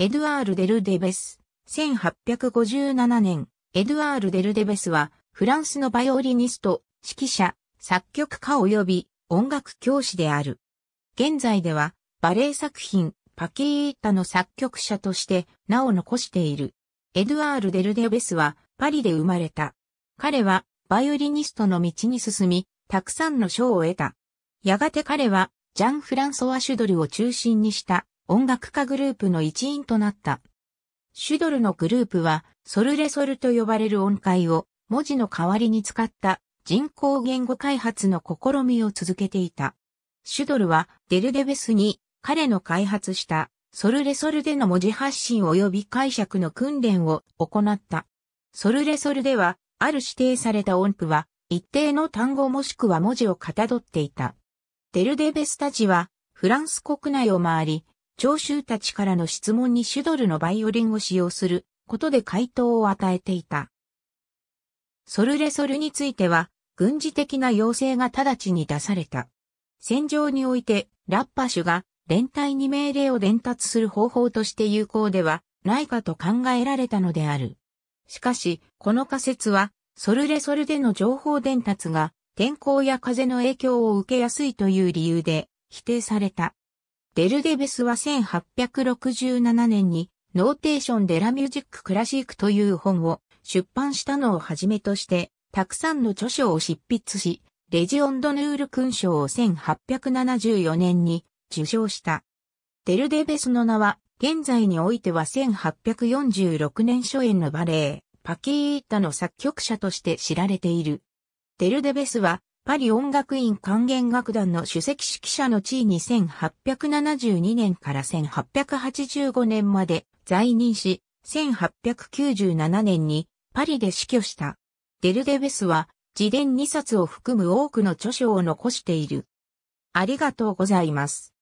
エドゥアール・デル・デベス。1857年、エドゥアール・デル・デベスは、フランスのバイオリニスト、指揮者、作曲家及び音楽教師である。現在では、バレエ作品、パキータの作曲者として、名を残している。エドゥアール・デル・デベスは、パリで生まれた。彼は、バイオリニストの道に進み、たくさんの賞を得た。やがて彼は、ジャン・フランソワ・シュドルを中心にした、音楽家グループの一員となった。シュドルのグループは、ソルレソルと呼ばれる音階を文字の代わりに使った人工言語開発の試みを続けていた。シュドルはデルデベスに彼の開発したソルレソルでの文字発信及び解釈の訓練を行った。ソルレソルでは、ある指定された音符は、一定の単語もしくは文字をかたどっていた。デルデベスたちは、フランス国内を回り、聴衆たちからの質問にシュドルのバイオリンを使用することで回答を与えていた。ソルレソルについては、軍事的な要請が直ちに出された。戦場において、ラッパ種が連帯に命令を伝達する方法として有効ではないかと考えられたのである。しかし、この仮説は、ソルレソルでの情報伝達が天候や風の影響を受けやすいという理由で否定された。デルデベスは1867年にノーテーションデラミュージッククラシックという本を出版したのをはじめとして、たくさんの著書を執筆し、レジオンドヌール勲章を1874年に受賞した。デルデベスの名は、現在においては1846年初演のバレエ、パキーイタの作曲者として知られている。デルデベスはパリ音楽院管弦楽団の首席指揮者の地位に1872年から1885年まで在任し、1897年にパリで死去した。デルデベスは自伝2冊を含む多くの著書を残している。ありがとうございます。